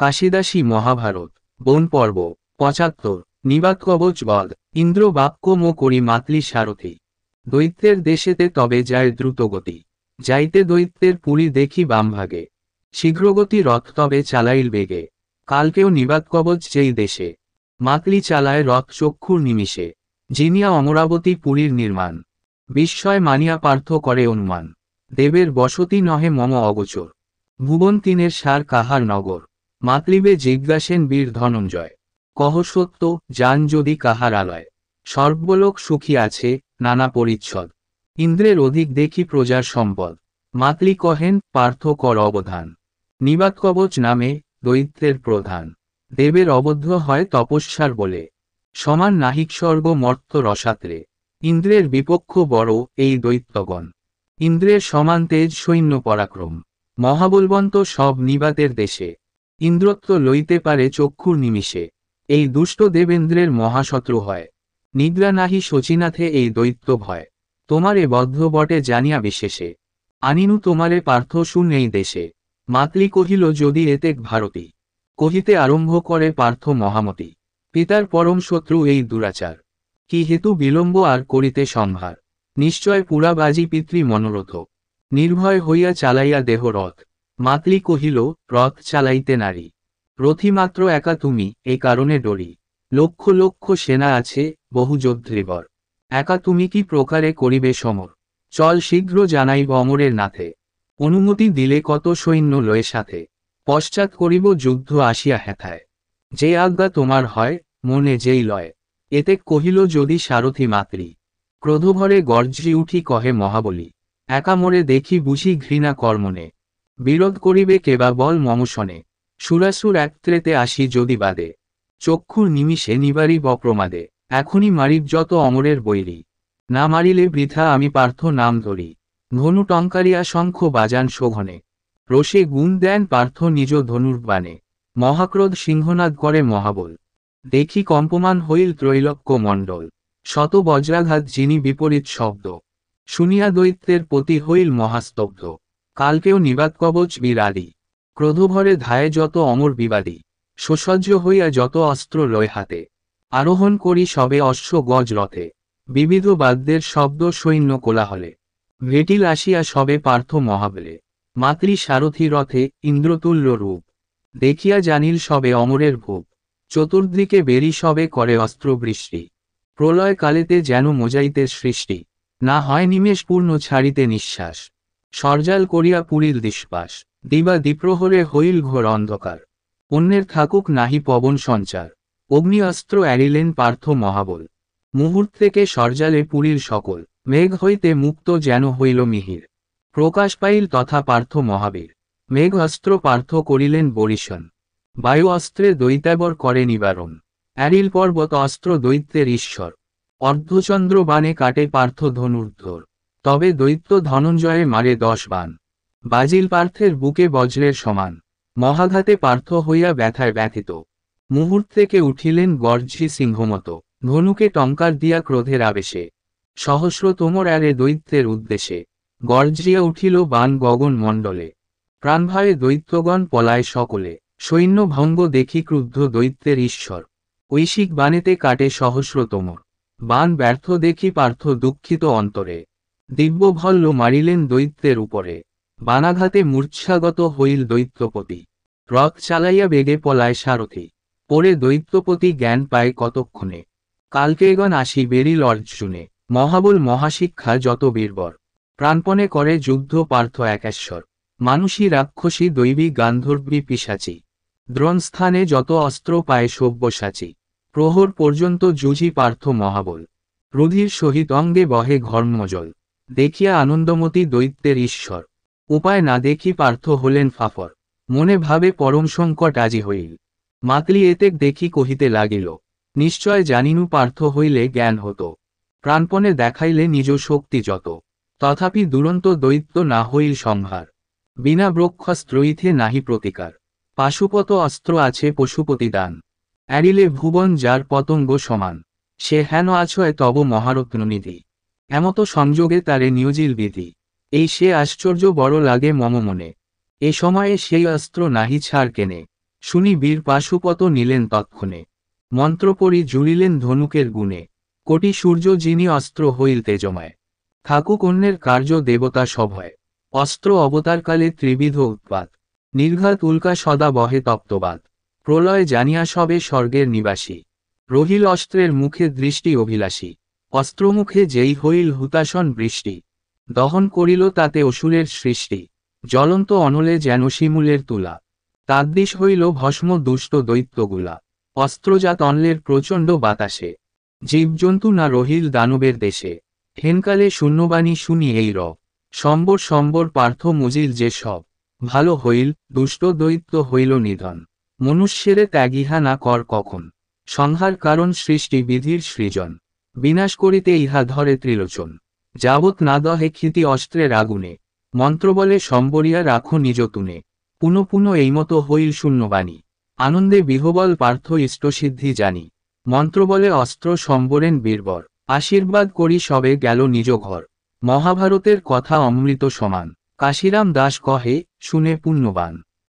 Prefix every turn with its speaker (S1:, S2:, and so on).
S1: কাশিদাসী মহাভারত বন পর্ব পঁচাত্তর নিবাত কবচ বল ইন্দ্র বাক্য মো করি মাতলি সারথি দৈত্যের দেশেতে তবে যায় দ্রুতগতি যাইতে দৈত্যের পুরী দেখি বামভাগে শীঘ্রগতি রথ তবে চালাইল বেগে কালকেও নিবাত কবচ যেই দেশে মাতলি চালায় রথ চক্ষুর নিমিষে জিনিয়া অমরাবতী পুরীর নির্মাণ বিস্ময় মানিয়া পার্থ করে অনুমান দেবের বসতি নহে মম অগোচর ভুবন তিনের সার কাহার নগর মাতৃবে জিজ্ঞাসেন বীর ধনঞ্জয় কহ সত্য যান যদি কাহার আলয় সর্বলোক সুখী আছে নানা পরিচ্ছদ ইন্দ্রের অধিক দেখি প্রজার সম্পদ মাতৃ কহেন পার্থ কর অবধান নিবাত কবচ নামে দৈত্যের প্রধান দেবের অবদ্ধ হয় তপস্যার বলে সমান নাহিক স্বর্গ মর্ত রসাত্রে ইন্দ্রের বিপক্ষ বড় এই দৈত্যগণ ইন্দ্রের সমান তেজ সৈন্য পরাক্রম মহাবলবন্ত সব নিবাতের দেশে ইন্দ্রত্ব লইতে পারে চক্ষুর নিমিষে এই দুষ্ট দেবেন্দ্রের মহাশত্রু হয় নিদ্রা নাহি শচীনাথে এই দৈত্য ভয় তোমারে বদ্ধ বটে জানিয়া বিশেষে আনিনু তোমারে পার্থ শুন এই দেশে মাতলি কহিল যদি এতেক ভারতী কহিতে আরম্ভ করে পার্থ মহামতি পিতার পরম শত্রু এই দুরাচার কি হেতু বিলম্ব আর করিতে সম্ভার নিশ্চয় পুরাবাজি পিতৃ মনোরথ নির্ভয় হইয়া চালাইয়া দেহ রথ মাতলি কহিল রথ চালাইতে নারী রথিমাত্র একা তুমি এ কারণে ডরি লক্ষ লক্ষ সেনা আছে বহু যোদ্ধৃবর একা তুমি কি প্রকারে করিবে সমর চল শীঘ্র জানাইব অমরের নাথে অনুমতি দিলে কত সৈন্য লয়ে সাথে পশ্চাৎ করিব যুদ্ধ আসিয়া হেথায় যে আজ্ঞা তোমার হয় মনে যেই লয় এতে কহিল যদি সারথি মাতৃ ক্রোধভরে গর্জি উঠি কহে মহাবলী একা মরে দেখি বুঝি ঘৃণা কর্মনে বিরোধ করিবে কেবা বল মমশনে সুরাসুর একত্রেতে আসি যদি বাদে চক্ষুর নিমিষে নিবারি বপ্রমাদে এখনই মারিব যত অমরের বৈরী না মারিলে বৃথা আমি পার্থ নাম ধরি ধনু টঙ্কারিয়া শঙ্খ বাজান শোভনে রোষে গুণ দেন পার্থ নিজ ধনুর বাণে মহাক্রোধ সিংহনাদ করে মহাবল দেখি কম্পমান হইল ত্রৈলক্য মণ্ডল শত বজ্রাঘাত যিনি বিপরীত শব্দ শুনিয়া দৈত্যের পতি হইল মহাস্তব্ধ কালকেও কবচ বিরারি ক্রোধভরে ধায়ে যত অমর বিবাদী সুসজ্জ হইয়া যত অস্ত্র লয় হাতে আরোহণ করি সবে অশ্ব গজ রথে বিবিধ বাদ্যের শব্দ সৈন্য কোলাহলে ভেটিল আসিয়া সবে পার্থ মহাবলে মাতৃ সারথী রথে ইন্দ্রতুল্য রূপ দেখিয়া জানিল সবে অমরের ভূপ চতুর্দিকে বেরি সবে করে অস্ত্র বৃষ্টি প্রলয় কালেতে যেন মোজাইতে সৃষ্টি না হয় নিমেষ পূর্ণ ছাড়িতে নিঃশ্বাস সরজাল করিয়া পুরীর দিশপাশ দিবা দ্বীপ্রহরে হইল ঘোর অন্ধকার অন্যের থাকুক নাহি পবন সঞ্চার অগ্নি অস্ত্র এড়িলেন পার্থ মহাবল মুহূর্ত থেকে সরজালে পুরীর সকল মেঘ হইতে মুক্ত যেন হইল মিহির প্রকাশ পাইল তথা পার্থ মহাবীর মেঘ অস্ত্র পার্থ করিলেন বরিশন বায়ু অস্ত্রে দৈত্যাবর করে নিবারণ অ্যারিল পর্বত অস্ত্র দৈত্যের ঈশ্বর অর্ধচন্দ্র বাণে কাটে পার্থ ধনুর্ধর তবে দৈত্য ধনঞ্জয়ে মারে দশ বান বাজিল পার্থের বুকে বজ্রের সমান মহাঘাতে পার্থ হইয়া ব্যথায় ব্যথিত মুহূর্ত থেকে উঠিলেন গর্জি সিংহমত ধনুকে টঙ্কার দিয়া ক্রোধের আবেশে সহস্র তোমর আরে দৈত্যের উদ্দেশে গর্জিয়া উঠিল বান গগন মণ্ডলে প্রাণভয়ে দৈত্যগণ পলায় সকলে সৈন্য ভঙ্গ দেখি ক্রুদ্ধ দৈত্যের ঈশ্বর ঐশিক বানেতে কাটে সহস্র তোমর বান ব্যর্থ দেখি পার্থ দুঃখিত অন্তরে দিব্যভল্ল মারিলেন দৈত্যের উপরে বানাঘাতে মূর্ছাগত হইল দৈত্যপতি রথ চালাইয়া বেগে পলায় সারথি পরে দৈত্যপতি জ্ঞান পায় কতক্ষণে কালকেগণ আসি বেরিল অর্জুনে মহাবল মহাশিক্ষা যত বীরবর প্রাণপণে করে যুদ্ধ পার্থ একেশ্বর মানুষী রাক্ষসী দৈবী গান্ধর্বী পিসাচি দ্রণস্থানে যত অস্ত্র পায় সব্যসাচী প্রহর পর্যন্ত জুঝি পার্থ মহাবল রুধির সহিত অঙ্গে বহে ঘর্মজল দেখিয়া আনন্দমতি দৈত্যের ঈশ্বর উপায় না দেখি পার্থ হলেন ফাফর মনে ভাবে পরম সংকট আজি হইল মাতলি এতেক দেখি কহিতে লাগিল নিশ্চয় জানিনু পার্থ হইলে জ্ঞান হতো প্রাণপণে দেখাইলে নিজ শক্তি যত তথাপি দুরন্ত দৈত্য না হইল সংহার বিনা ব্রক্ষস্ত্রইথে নাহি প্রতিকার পাশুপত অস্ত্র আছে পশুপতি দান এড়িলে ভুবন যার পতঙ্গ সমান সে হেন আছয় তব মহারত্ননিধি এমতো সংযোগে তারে নিউজিল বিধি এই সে আশ্চর্য বড় লাগে মম মনে এ সময়ে সেই অস্ত্র নাহি ছাড় কেনে শুনি বীর পাশুপত নিলেন তৎক্ষণে মন্ত্রপরি জুড়িলেন ধনুকের গুণে কোটি সূর্য যিনি অস্ত্র হইল তেজমায় থাকুক অন্যের কার্য দেবতা সভয় অস্ত্র অবতারকালে ত্রিবিধ উৎপাত নির্ঘাত উল্কা সদা বহে তপ্তবাদ প্রলয় জানিয়া সবে স্বর্গের নিবাসী রহিল অস্ত্রের মুখে দৃষ্টি অভিলাষী অস্ত্রমুখে যেই হইল হুতাশন বৃষ্টি দহন করিল তাতে অসুরের সৃষ্টি জ্বলন্ত অনলে যেন শিমুলের তুলা তাদ্দিশ হইল ভস্ম দুষ্ট দৈত্যগুলা অস্ত্রজাত অনলের প্রচণ্ড বাতাসে জীবজন্তু না রহিল দানবের দেশে হেনকালে শূন্যবাণী শুনি এই র সম্বর সম্বর পার্থ মুজিল যে সব ভালো হইল দুষ্ট দৈত্য হইল নিধন মনুষ্যেরে ত্যাগিহা না কর কখন সংহার কারণ সৃষ্টি বিধির সৃজন বিনাশ করিতে ইহা ধরে ত্রিলোচন যাবৎ না দহে ক্ষিতি অস্ত্রের আগুনে মন্ত্রবলে সম্বরিয়া রাখো নিজ তুনে পুন পুন মতো হইল শূন্যবাণী আনন্দে বিহবল পার্থ ইষ্টসিদ্ধি জানি মন্ত্রবলে অস্ত্র সম্বরেন বীরবর আশীর্বাদ করি সবে গেল নিজ ঘর মহাভারতের কথা অমৃত সমান কাশিরাম দাস কহে শুনে পুণ্যবান